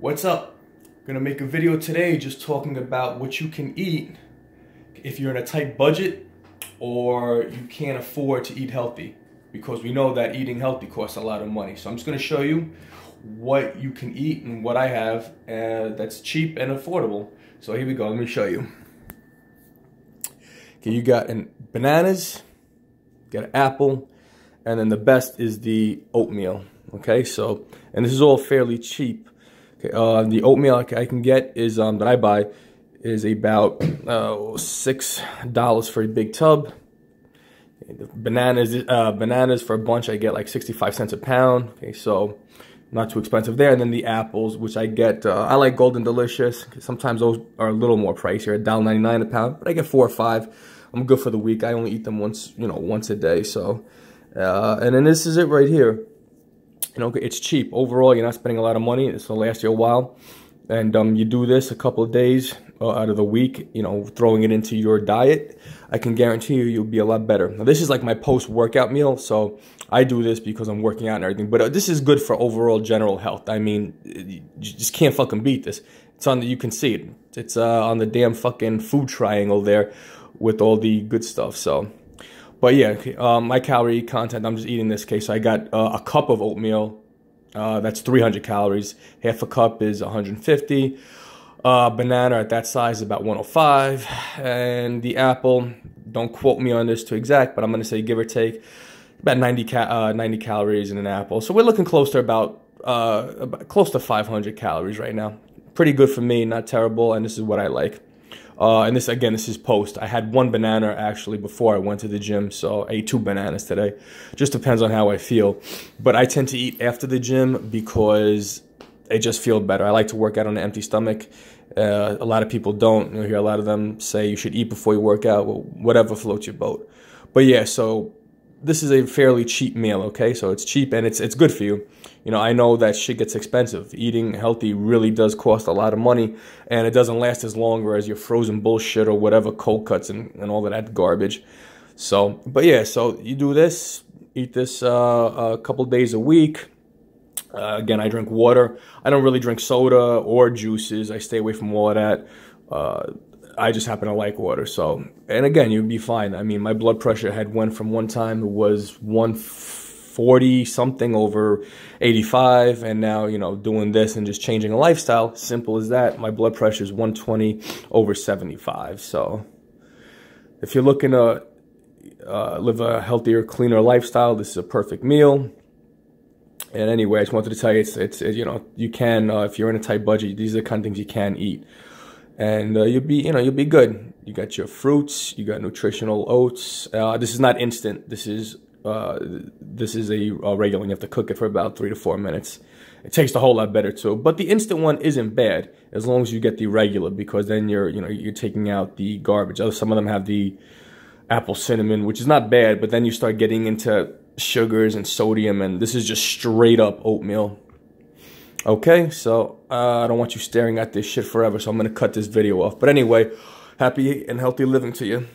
What's up? Gonna make a video today just talking about what you can eat if you're in a tight budget or you can't afford to eat healthy because we know that eating healthy costs a lot of money. So I'm just gonna show you what you can eat and what I have uh, that's cheap and affordable. So here we go, let me show you. Okay, you got an bananas, got an apple, and then the best is the oatmeal. Okay, so, and this is all fairly cheap. Okay, uh, the oatmeal I can get is um, that I buy is about uh, six dollars for a big tub. Bananas, uh, bananas for a bunch I get like sixty-five cents a pound. Okay, so not too expensive there. And then the apples, which I get, uh, I like Golden Delicious. Sometimes those are a little more pricier, $1.99 a pound, but I get four or five. I'm good for the week. I only eat them once, you know, once a day. So, uh, and then this is it right here you know, it's cheap. Overall, you're not spending a lot of money. This will last you a while. And um, you do this a couple of days uh, out of the week, you know, throwing it into your diet, I can guarantee you, you'll be a lot better. Now, this is like my post-workout meal, so I do this because I'm working out and everything. But uh, this is good for overall general health. I mean, you just can't fucking beat this. It's on the, you can see it. It's uh, on the damn fucking food triangle there with all the good stuff, so... But yeah, um, my calorie content, I'm just eating this case. I got uh, a cup of oatmeal. Uh, that's 300 calories. Half a cup is 150. Uh, banana at that size is about 105. And the apple, don't quote me on this to exact, but I'm going to say give or take about 90, ca uh, 90 calories in an apple. So we're looking close to about, uh, about close to 500 calories right now. Pretty good for me, not terrible. And this is what I like. Uh, and this again, this is post. I had one banana actually before I went to the gym, so I ate two bananas today. Just depends on how I feel, but I tend to eat after the gym because I just feel better. I like to work out on an empty stomach. Uh, a lot of people don't. You hear a lot of them say you should eat before you work out. Well, whatever floats your boat. But yeah, so this is a fairly cheap meal, okay? So it's cheap and it's it's good for you. You know, I know that shit gets expensive. Eating healthy really does cost a lot of money and it doesn't last as long as your frozen bullshit or whatever cold cuts and, and all of that garbage. So, but yeah, so you do this, eat this uh, a couple days a week. Uh, again, I drink water. I don't really drink soda or juices. I stay away from all of that. Uh, I just happen to like water. So, and again, you'd be fine. I mean, my blood pressure had went from one time was 140 something over 85. And now, you know, doing this and just changing a lifestyle, simple as that. My blood pressure is 120 over 75. So if you're looking to uh, live a healthier, cleaner lifestyle, this is a perfect meal. And anyway, I just wanted to tell you, it's, it's it, you know, you can, uh, if you're in a tight budget, these are the kind of things you can eat and uh, you'll be you know you'll be good. You got your fruits, you got nutritional oats. Uh, this is not instant. This is uh, this is a, a regular. You have to cook it for about three to four minutes. It tastes a whole lot better too. But the instant one isn't bad as long as you get the regular because then you're you know you're taking out the garbage. Some of them have the apple cinnamon, which is not bad, but then you start getting into sugars and sodium, and this is just straight up oatmeal Okay, so uh, I don't want you staring at this shit forever, so I'm gonna cut this video off. But anyway, happy and healthy living to you.